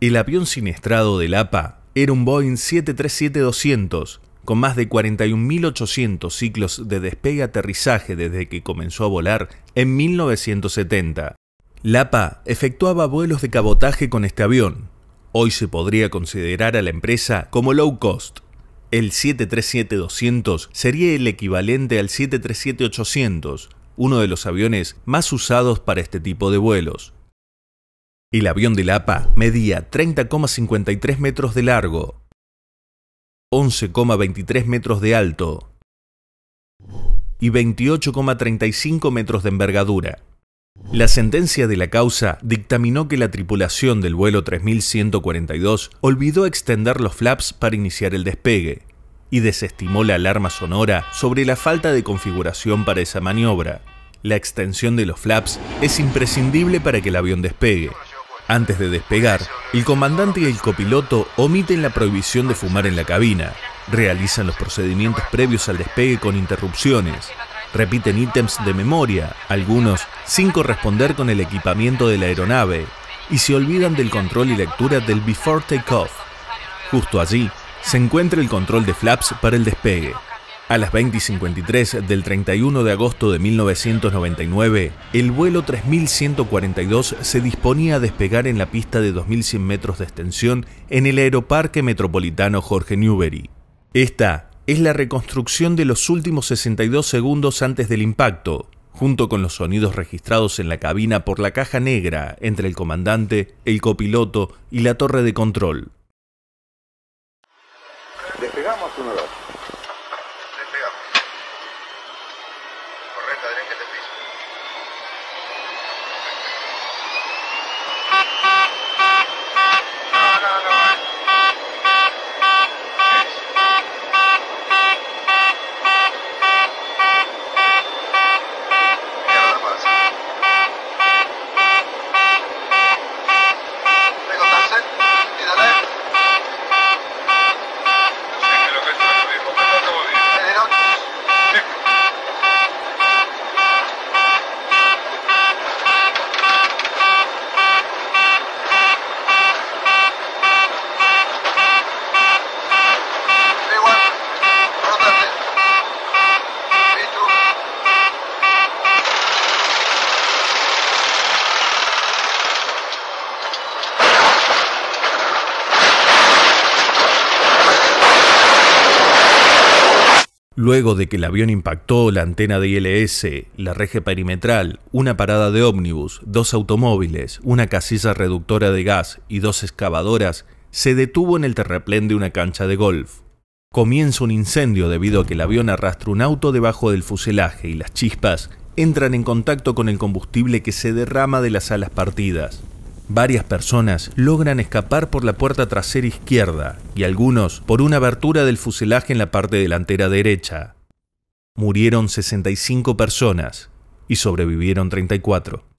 El avión siniestrado de Lapa era un Boeing 737-200 con más de 41.800 ciclos de despegue aterrizaje desde que comenzó a volar en 1970. LAPA efectuaba vuelos de cabotaje con este avión. Hoy se podría considerar a la empresa como low cost. El 737-200 sería el equivalente al 737-800, uno de los aviones más usados para este tipo de vuelos. El avión de APA medía 30,53 metros de largo, 11,23 metros de alto y 28,35 metros de envergadura. La sentencia de la causa dictaminó que la tripulación del vuelo 3142 olvidó extender los flaps para iniciar el despegue y desestimó la alarma sonora sobre la falta de configuración para esa maniobra. La extensión de los flaps es imprescindible para que el avión despegue, antes de despegar, el comandante y el copiloto omiten la prohibición de fumar en la cabina, realizan los procedimientos previos al despegue con interrupciones, repiten ítems de memoria, algunos sin corresponder con el equipamiento de la aeronave, y se olvidan del control y lectura del before takeoff. Justo allí se encuentra el control de flaps para el despegue. A las 20.53 del 31 de agosto de 1999, el vuelo 3142 se disponía a despegar en la pista de 2100 metros de extensión en el Aeroparque Metropolitano Jorge Newbery. Esta es la reconstrucción de los últimos 62 segundos antes del impacto, junto con los sonidos registrados en la cabina por la caja negra entre el comandante, el copiloto y la torre de control. Despegamos Luego de que el avión impactó la antena de ILS, la reja perimetral, una parada de ómnibus, dos automóviles, una casilla reductora de gas y dos excavadoras, se detuvo en el terreplén de una cancha de golf. Comienza un incendio debido a que el avión arrastra un auto debajo del fuselaje y las chispas entran en contacto con el combustible que se derrama de las alas partidas. Varias personas logran escapar por la puerta trasera izquierda y algunos por una abertura del fuselaje en la parte delantera derecha. Murieron 65 personas y sobrevivieron 34.